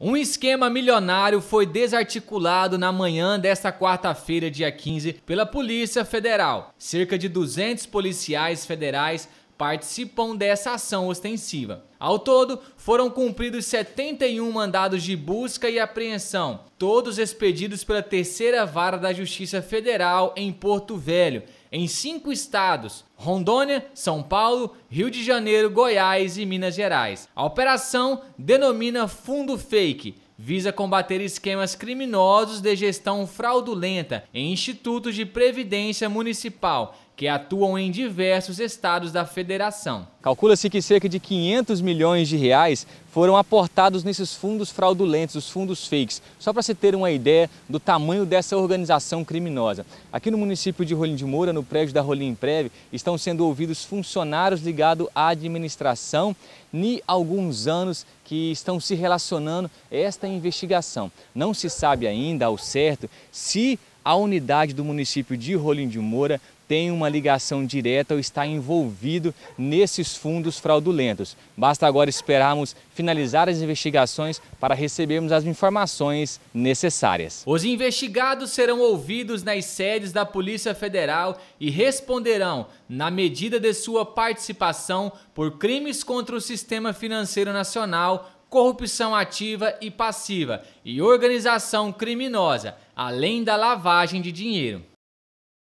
Um esquema milionário foi desarticulado na manhã desta quarta-feira, dia 15, pela Polícia Federal. Cerca de 200 policiais federais participam dessa ação ostensiva. Ao todo, foram cumpridos 71 mandados de busca e apreensão, todos expedidos pela Terceira Vara da Justiça Federal em Porto Velho, em cinco estados: Rondônia, São Paulo, Rio de Janeiro, Goiás e Minas Gerais. A operação denomina Fundo Fake visa combater esquemas criminosos de gestão fraudulenta em institutos de previdência municipal que atuam em diversos estados da federação. Calcula-se que cerca de 500 milhões de reais foram aportados nesses fundos fraudulentos, os fundos fakes, só para se ter uma ideia do tamanho dessa organização criminosa. Aqui no município de Rolim de Moura, no prédio da Rolim Preve, estão sendo ouvidos funcionários ligados à administração e alguns anos que estão se relacionando a esta investigação. Não se sabe ainda ao certo se a unidade do município de Rolim de Moura tem uma ligação direta ou está envolvido nesses fundos fraudulentos. Basta agora esperarmos finalizar as investigações para recebermos as informações necessárias. Os investigados serão ouvidos nas sedes da Polícia Federal e responderão, na medida de sua participação, por crimes contra o sistema financeiro nacional, corrupção ativa e passiva e organização criminosa, além da lavagem de dinheiro.